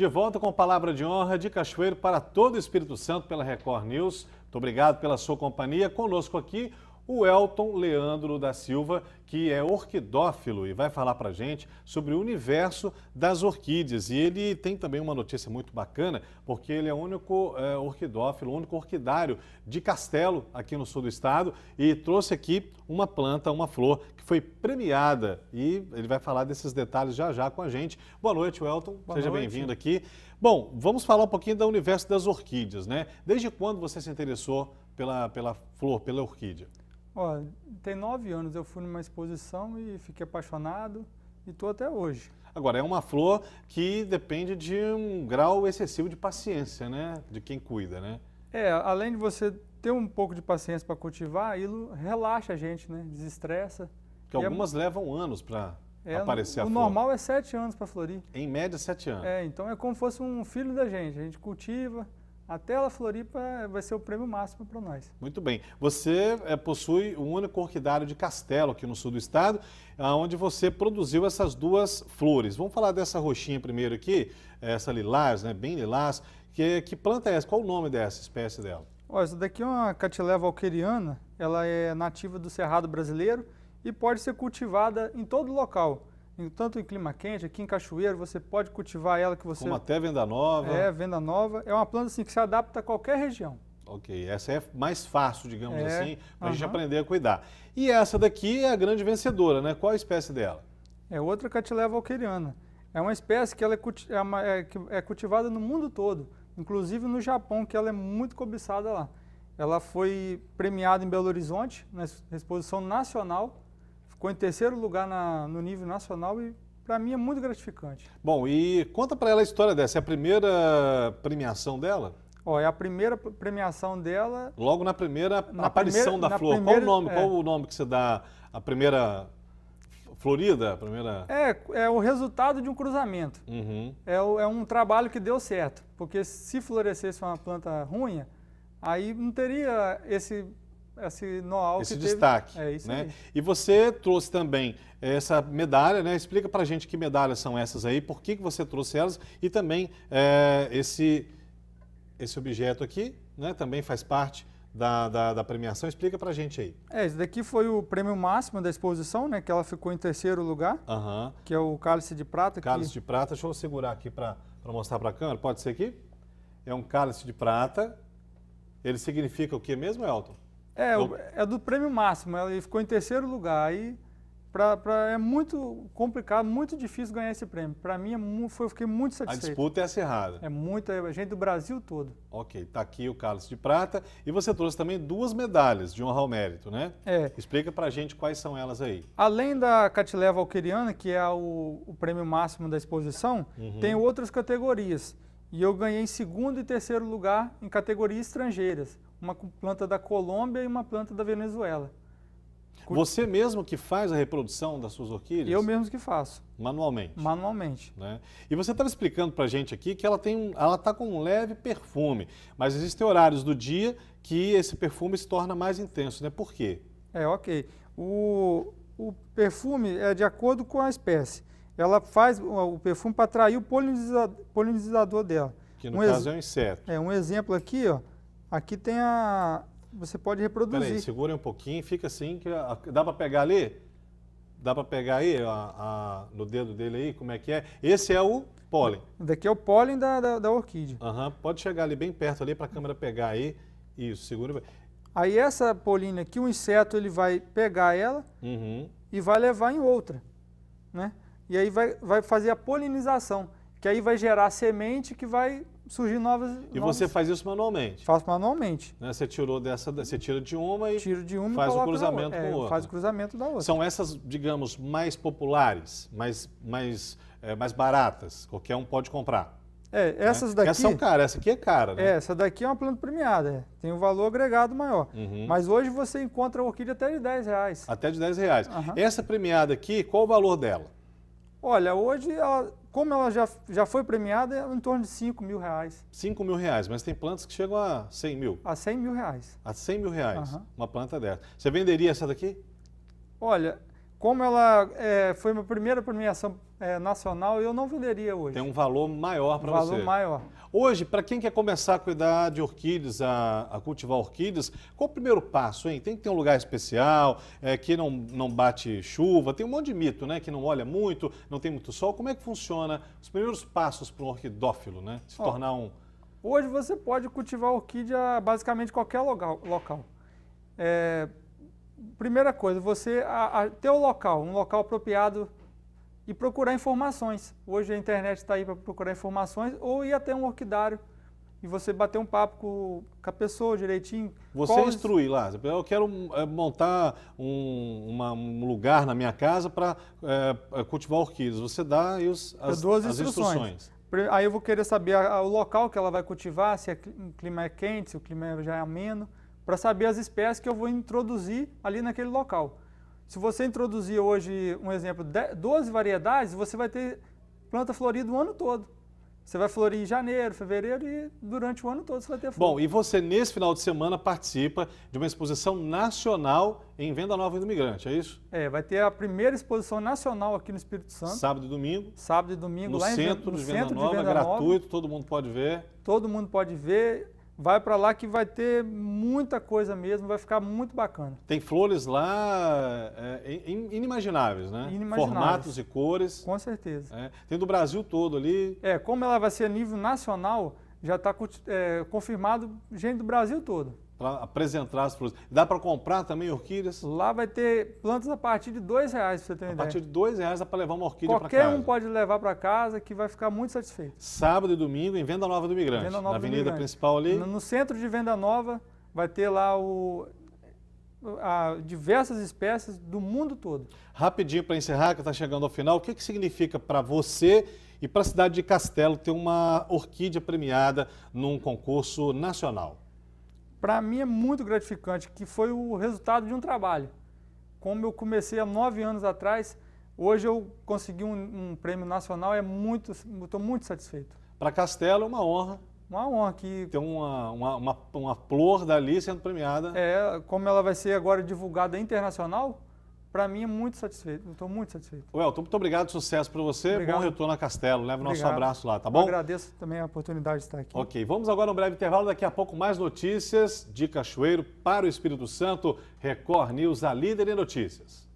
De volta com palavra de honra de Cachoeiro para todo o Espírito Santo pela Record News. Muito obrigado pela sua companhia. Conosco aqui o Elton Leandro da Silva, que é orquidófilo e vai falar para gente sobre o universo das orquídeas. E ele tem também uma notícia muito bacana, porque ele é o único é, orquidófilo, o único orquidário de Castelo, aqui no sul do estado, e trouxe aqui uma planta, uma flor, que foi premiada. E ele vai falar desses detalhes já já com a gente. Boa noite, Elton. Boa Seja bem-vindo aqui. Bom, vamos falar um pouquinho do universo das orquídeas, né? Desde quando você se interessou pela, pela flor, pela orquídea? Ó, tem nove anos eu fui numa exposição e fiquei apaixonado e estou até hoje. Agora, é uma flor que depende de um grau excessivo de paciência, né? De quem cuida, né? É, além de você ter um pouco de paciência para cultivar, aquilo relaxa a gente, né? Desestressa. Porque e é algumas é... levam anos para é, aparecer a flor. O normal é sete anos para florir. Em média, sete anos. É, então é como se fosse um filho da gente. A gente cultiva, até a Floripa vai ser o prêmio máximo para nós. Muito bem. Você é, possui um único orquidário de Castelo, aqui no sul do estado, onde você produziu essas duas flores. Vamos falar dessa roxinha primeiro aqui, essa lilás, né, bem lilás. Que, que planta é essa? Qual o nome dessa espécie dela? Olha, essa daqui é uma catileva alqueriana, ela é nativa do Cerrado brasileiro e pode ser cultivada em todo local tanto em clima quente, aqui em Cachoeiro, você pode cultivar ela que você... Como até venda nova. É, venda nova. É uma planta assim, que se adapta a qualquer região. Ok, essa é mais fácil, digamos é, assim, para a gente aprender a cuidar. E essa daqui é a grande vencedora, né? Qual a espécie dela? É outra catilea valqueriana. É uma espécie que ela é, culti é, uma, é, é cultivada no mundo todo, inclusive no Japão, que ela é muito cobiçada lá. Ela foi premiada em Belo Horizonte, na exposição nacional, Ficou em terceiro lugar na, no nível nacional e para mim é muito gratificante. Bom, e conta para ela a história dessa, é a primeira premiação dela? Ó, é a primeira premiação dela. Logo na primeira na aparição primeira, da flor. Primeira, qual o nome? É, qual o nome que você dá a primeira florida, a primeira? É, é o resultado de um cruzamento. Uhum. É, é um trabalho que deu certo, porque se florescesse uma planta ruim, aí não teria esse é, esse know-how esse destaque teve... é isso né? Aí. e você trouxe também essa medalha né explica para gente que medalhas são essas aí por que, que você trouxe elas e também é, esse esse objeto aqui né também faz parte da, da, da premiação explica para gente aí é esse daqui foi o prêmio máximo da exposição né que ela ficou em terceiro lugar uhum. que é o cálice de prata cálice que... de prata deixa eu segurar aqui para mostrar para a câmera pode ser aqui é um cálice de prata ele significa o que mesmo, Elton? É, o, é do prêmio máximo, ele ficou em terceiro lugar. E pra, pra, é muito complicado, muito difícil ganhar esse prêmio. Para mim, é, foi, fiquei muito satisfeito. A disputa é acirrada. É muita é gente do Brasil todo. Ok, está aqui o Carlos de Prata. E você trouxe também duas medalhas de honra ao mérito, né? É. Explica para gente quais são elas aí. Além da Catileva Alqueriana, que é o, o prêmio máximo da exposição, uhum. tem outras categorias. E eu ganhei em segundo e terceiro lugar em categorias estrangeiras uma planta da Colômbia e uma planta da Venezuela. Você mesmo que faz a reprodução das suas orquídeas? Eu mesmo que faço. Manualmente? Manualmente. Né? E você estava tá explicando para a gente aqui que ela tem, ela está com um leve perfume, mas existem horários do dia que esse perfume se torna mais intenso, né? Por quê? É, ok. O, o perfume é de acordo com a espécie. Ela faz o perfume para atrair o polinizador, polinizador dela. Que no um caso é um inseto. É, um exemplo aqui, ó. Aqui tem a... Você pode reproduzir. Peraí, segura um pouquinho, fica assim. que a... Dá para pegar ali? Dá para pegar aí a, a... no dedo dele aí, como é que é? Esse é o pólen. Daqui é o pólen da, da, da orquídea. Uhum. Pode chegar ali bem perto ali para a câmera pegar aí. Isso, segura. Aí essa polina aqui, o inseto ele vai pegar ela uhum. e vai levar em outra, né? E aí vai, vai fazer a polinização, que aí vai gerar semente que vai surgir novas. E novas... você faz isso manualmente? Faço manualmente. Né? Você tirou dessa, você tira de uma e Tiro de uma faz o cruzamento com é, outra. faz o cruzamento da outra. São essas, digamos, mais populares, mais, mais, é, mais baratas. Qualquer um pode comprar. É, né? essas né? daqui. Essa são caras, essa aqui é cara, né? É, essa daqui é uma planta premiada, é. tem um valor agregado maior. Uhum. Mas hoje você encontra orquídea até de 10 reais. Até de 10 reais. Uhum. Essa premiada aqui, qual o valor dela? Olha, hoje ela como ela já, já foi premiada, é em torno de 5 mil reais. 5 mil reais, mas tem plantas que chegam a 100 mil. A 100 mil reais. A 100 mil reais, uhum. uma planta dessa. Você venderia essa daqui? Olha, como ela é, foi minha primeira premiação é, nacional, eu não venderia hoje. Tem um valor maior para um você. Valor maior. Hoje, para quem quer começar a cuidar de orquídeas, a, a, cultivar orquídeas, qual o primeiro passo, hein? Tem que ter um lugar especial, é, que não, não bate chuva, tem um monte de mito, né? Que não olha muito, não tem muito sol. Como é que funciona os primeiros passos para um orquidófilo, né? Se Ó, tornar um... Hoje você pode cultivar orquídea basicamente em qualquer local. local. É, primeira coisa, você a, a, ter o um local, um local apropriado e procurar informações. Hoje a internet está aí para procurar informações ou ir até um orquidário e você bater um papo com, com a pessoa direitinho. Você qual... instruir lá. Eu quero é, montar um, uma, um, lugar na minha casa para é, eh, eh, cultivar orquídeas. Você dá os, as, duas as instruções. instruções. Aí eu vou querer saber a, a, o local que ela vai cultivar, se é, o clima é quente, se o clima já é ameno para saber as espécies que eu vou introduzir ali naquele local. Se você introduzir hoje, um exemplo, 12 variedades, você vai ter planta florida o ano todo. Você vai florir em janeiro, fevereiro e durante o ano todo você vai ter flor. Bom, e você nesse final de semana participa de uma exposição nacional em Venda Nova do Migrante, é isso? É, vai ter a primeira exposição nacional aqui no Espírito Santo. Sábado e domingo. Sábado e domingo, no lá centro em, no de Venda centro Nova, de Venda gratuito, todo mundo pode ver. Todo mundo pode ver. Vai para lá que vai ter muita coisa mesmo, vai ficar muito bacana. Tem flores lá é, é inimagináveis, né? Inimagináveis. Formatos e cores. Com certeza. É, tem do Brasil todo ali. É, como ela vai ser a nível nacional, já está é, confirmado gente do Brasil todo. Para apresentar as flores. Dá para comprar também orquídeas? Lá vai ter plantas a partir de R$ reais, para você tem uma a ideia. A partir de R$ reais dá para levar uma orquídea para casa. Qualquer um pode levar para casa que vai ficar muito satisfeito. Sábado e domingo em Venda Nova do Migrante, Venda Nova na avenida principal ali. No, no centro de Venda Nova vai ter lá o, diversas espécies do mundo todo. Rapidinho para encerrar, que está chegando ao final, o que, que significa para você e para a cidade de Castelo ter uma orquídea premiada num concurso nacional? Para mim é muito gratificante, que foi o resultado de um trabalho. Como eu comecei há nove anos atrás, hoje eu consegui um, um prêmio nacional, é muito, estou muito satisfeito. Para Castelo é uma honra uma honra que... Tem uma, uma, uma, uma, flor dali sendo premiada. É, como ela vai ser agora divulgada internacional, para mim é muito satisfeito, estou muito satisfeito. Welton, muito obrigado, sucesso para você. Obrigado. Bom retorno a Castelo, leva o nosso abraço lá, tá bom? Eu agradeço também a oportunidade de estar aqui. Ok, vamos agora a um breve intervalo, daqui a pouco mais notícias de Cachoeiro para o Espírito Santo, Record News, a líder em notícias.